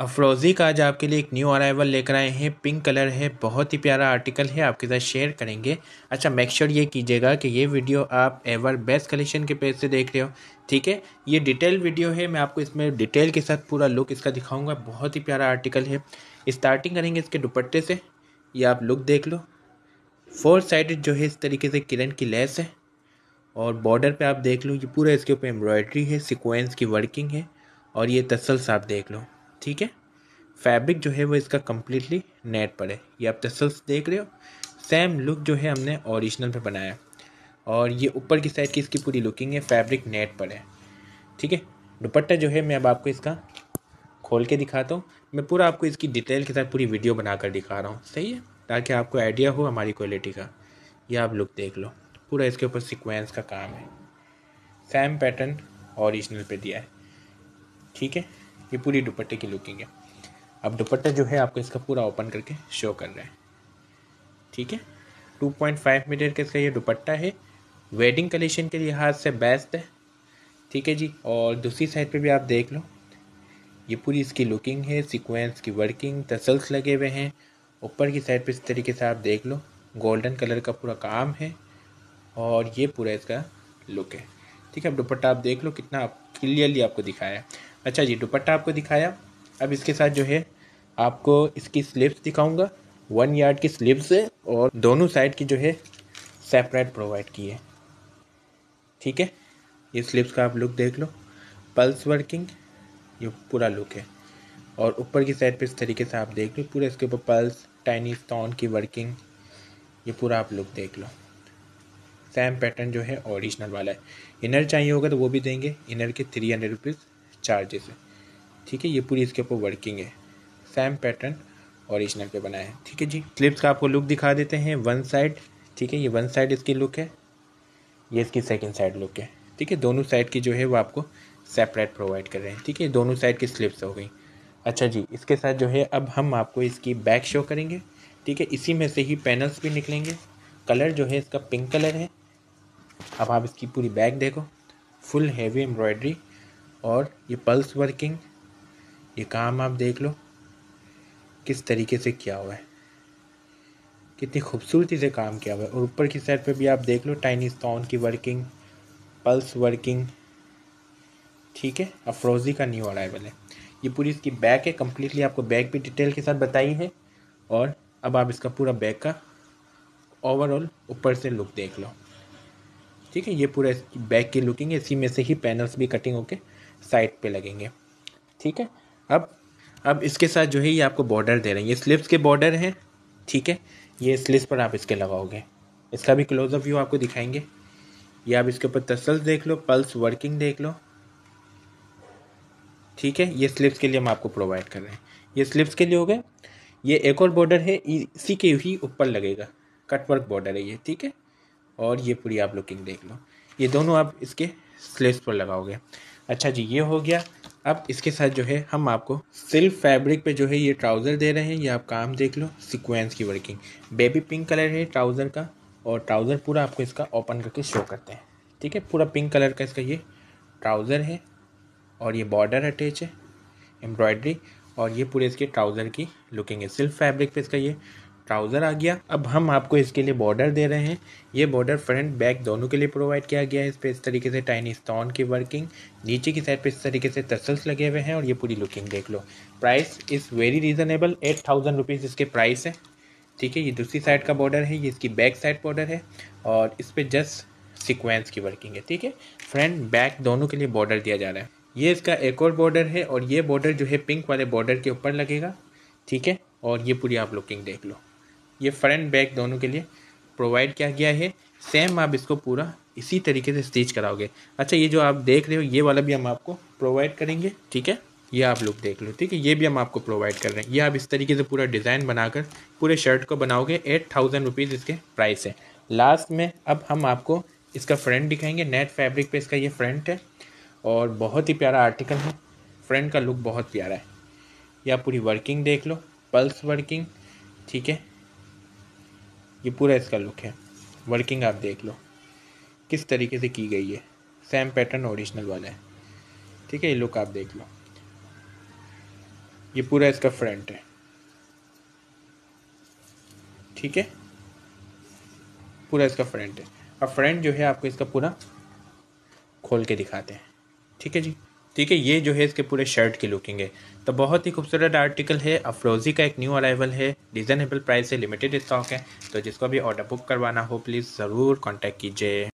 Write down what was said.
अफरोज़ी का आज आपके लिए एक न्यू अराइवल लेकर आए हैं पिंक कलर है बहुत ही प्यारा आर्टिकल है आपके साथ शेयर करेंगे अच्छा मेक श्योर sure ये कीजिएगा कि ये वीडियो आप एवर बेस्ट कलेक्शन के पेज से देख रहे हो ठीक है ये डिटेल वीडियो है मैं आपको इसमें डिटेल के साथ पूरा लुक इसका दिखाऊंगा बहुत ही प्यारा आर्टिकल है स्टार्टिंग करेंगे इसके दुपट्टे से ये आप लुक देख लो फोर साइड जो है इस तरीके से किरण की लेस है और बॉर्डर पर आप देख लो ये पूरा इसके ऊपर एम्ब्रॉयड्री है सिक्वेंस की वर्किंग है और ये तसल्स आप देख लो ठीक है फैब्रिक जो है वो इसका कम्प्लीटली नेट पर है ये आप तसल्स देख रहे हो सेम लुक जो है हमने ओरिजिनल पे बनाया और ये ऊपर की साइड की इसकी पूरी लुकिंग है फैब्रिक नेट पर है ठीक है दुपट्टा जो है मैं अब आपको इसका खोल के दिखाता हूँ मैं पूरा आपको इसकी डिटेल के साथ पूरी वीडियो बनाकर दिखा रहा हूँ सही है ताकि आपको आइडिया हो हमारी क्वालिटी का यह आप लुक देख लो पूरा इसके ऊपर सिक्वेंस का काम है सेम पैटर्न ओरिजिनल पे दिया है ठीक है ये पूरी दुपट्टे की लुकिंग है अब दुपट्टा जो है आपको इसका पूरा ओपन करके शो कर रहा है ठीक है 2.5 मीटर का इसका ये दुपट्टा है वेडिंग कलेक्शन के लिहाज से बेस्ट है ठीक है जी और दूसरी साइड पे भी आप देख लो ये पूरी इसकी लुकिंग है सीक्वेंस की वर्किंग तसल्स लगे हुए हैं ऊपर की साइड पे इस तरीके से आप देख लो गोल्डन कलर का पूरा काम है और ये पूरा इसका लुक है ठीक है अब दुपट्टा आप देख लो कितना क्लियरली आपको दिखाया है अच्छा जी दुपट्टा आपको दिखाया अब इसके साथ जो है आपको इसकी स्लिप्स दिखाऊंगा वन यार्ड की स्लिप्स है और दोनों साइड की जो है सेपरेट प्रोवाइड की है ठीक है ये स्लिप्स का आप लुक देख लो पल्स वर्किंग ये पूरा लुक है और ऊपर की साइड पे इस तरीके से आप देख लो पूरे इसके ऊपर पल्स टाइनी स्टोन की वर्किंग ये पूरा आप लुक देख लो सेम पैटर्न जो है ओरिजिनल वाला है इनर चाहिए होगा तो वो भी देंगे इनर के थ्री हंड्रेड रुपीज़ चार्जेस है ठीक है ये पूरी इसके ऊपर वर्किंग है सेम पैटर्न ओरिजिनल पे बनाया है ठीक है जी क्लिप्स का आपको लुक दिखा देते हैं वन साइड ठीक है ये वन साइड इसकी लुक है ये इसकी सेकेंड साइड लुक है ठीक है दोनों साइड की जो है वो आपको सेपरेट प्रोवाइड कर रहे हैं ठीक है दोनों साइड की स्लिप्स हो गई अच्छा जी इसके साथ जो है अब हम आपको इसकी बैक शो करेंगे ठीक है इसी में से ही पैनल्स भी निकलेंगे कलर जो है इसका पिंक कलर है अब आप इसकी पूरी बैग देखो फुल हैवी एम्ब्रॉयडरी और ये पल्स वर्किंग ये काम आप देख लो किस तरीके से किया हुआ है कितनी खूबसूरती से काम किया हुआ है और ऊपर की साइड पे भी आप देख लो टाइनी स्टोन की वर्किंग पल्स वर्किंग ठीक है अफ्रोजी का न्यू अराइवल है ये पूरी इसकी बैक है कम्प्लीटली आपको बैक भी डिटेल के साथ बताई है और अब आप इसका पूरा बैक का ओवरऑल ऊपर से लुक देख लो ठीक है ये पूरा बैक की लुकिंग है इसी में से ही पैनल्स भी कटिंग होके साइड पे लगेंगे ठीक है अब अब इसके साथ जो है ये आपको बॉर्डर दे रहे हैं ये स्लिप्स के बॉर्डर हैं ठीक है ये स्लिप्स पर आप इसके लगाओगे इसका भी क्लोजअप व्यू आपको दिखाएंगे ये आप इसके ऊपर तसल्स देख लो पल्स वर्किंग देख लो ठीक है ये स्लिप्स के लिए हम आपको प्रोवाइड कर रहे हैं ये स्लिप्स के लिए हो गए ये एक और बॉर्डर है इसी के ही ऊपर लगेगा कटवर्क बॉर्डर है ये ठीक है और ये पूरी आप लुकिंग देख लो ये दोनों आप इसके स्लिप्स पर लगाओगे अच्छा जी ये हो गया अब इसके साथ जो है हम आपको सिल्क फैब्रिक पे जो है ये ट्राउज़र दे रहे हैं ये आप काम देख लो सिक्वेंस की वर्किंग बेबी पिंक कलर है ट्राउज़र का और ट्राउज़र पूरा आपको इसका ओपन करके शो करते हैं ठीक है पूरा पिंक कलर का इसका ये ट्राउज़र है और ये बॉर्डर अटैच है एम्ब्रॉयडरी और ये पूरे इसके ट्राउज़र की लुकिंग है सिल्क फैब्रिक पे इसका ये ट्राउज़र आ गया अब हम आपको इसके लिए बॉर्डर दे रहे हैं ये बॉर्डर फ्रंट बैक दोनों के लिए प्रोवाइड किया गया है इस पर इस तरीके से टाइनी स्टोन की वर्किंग नीचे की साइड पे इस तरीके से तसल्स लगे हुए हैं और ये पूरी लुकिंग देख लो price is very reasonable eight thousand rupees इसके प्राइस है ठीक है ये दूसरी साइड का बॉर्डर है ये इसकी बैक साइड बॉर्डर है और इस पर जस्ट सिक्वेंस की वर्किंग है ठीक है फ्रंट बैक दोनों के लिए बॉर्डर दिया जा रहा है ये इसका एक और बॉर्डर है और ये बॉर्डर जो है पिंक वाले बॉर्डर के ऊपर लगेगा ठीक है और ये पूरी आप लुकिंग देख लो ये फ्रंट बैक दोनों के लिए प्रोवाइड किया गया है सेम आप इसको पूरा इसी तरीके से स्टिच कराओगे अच्छा ये जो आप देख रहे हो ये वाला भी हम आपको प्रोवाइड करेंगे ठीक है ये आप लोग देख लो ठीक है ये भी हम आपको प्रोवाइड कर रहे हैं ये आप इस तरीके से पूरा डिज़ाइन बनाकर पूरे शर्ट को बनाओगे एट थाउजेंड रुपीज़ इसके प्राइस है लास्ट में अब हम आपको इसका फ्रंट दिखाएंगे नेट फैब्रिक पे इसका ये फ्रंट है और बहुत ही प्यारा आर्टिकल है फ्रंट का लुक बहुत प्यारा है या पूरी वर्किंग देख लो पल्स वर्किंग ठीक है ये पूरा इसका लुक है वर्किंग आप देख लो किस तरीके से की गई है सेम पैटर्न ओरिजिनल वाला है ठीक है ये लुक आप देख लो ये पूरा इसका फ्रंट है ठीक है पूरा इसका फ्रंट है अब फ्रंट जो है आपको इसका पूरा खोल के दिखाते हैं ठीक है जी ठीक है ये जो है इसके पूरे शर्ट की लुकिंग है तो बहुत ही खूबसूरत आर्टिकल है अफ्रोजी का एक न्यू अराइवल है रिजनेबल प्राइस है लिमिटेड स्टॉक है तो जिसको भी ऑर्डर बुक करवाना हो प्लीज़ ज़रूर कॉन्टैक्ट कीजिए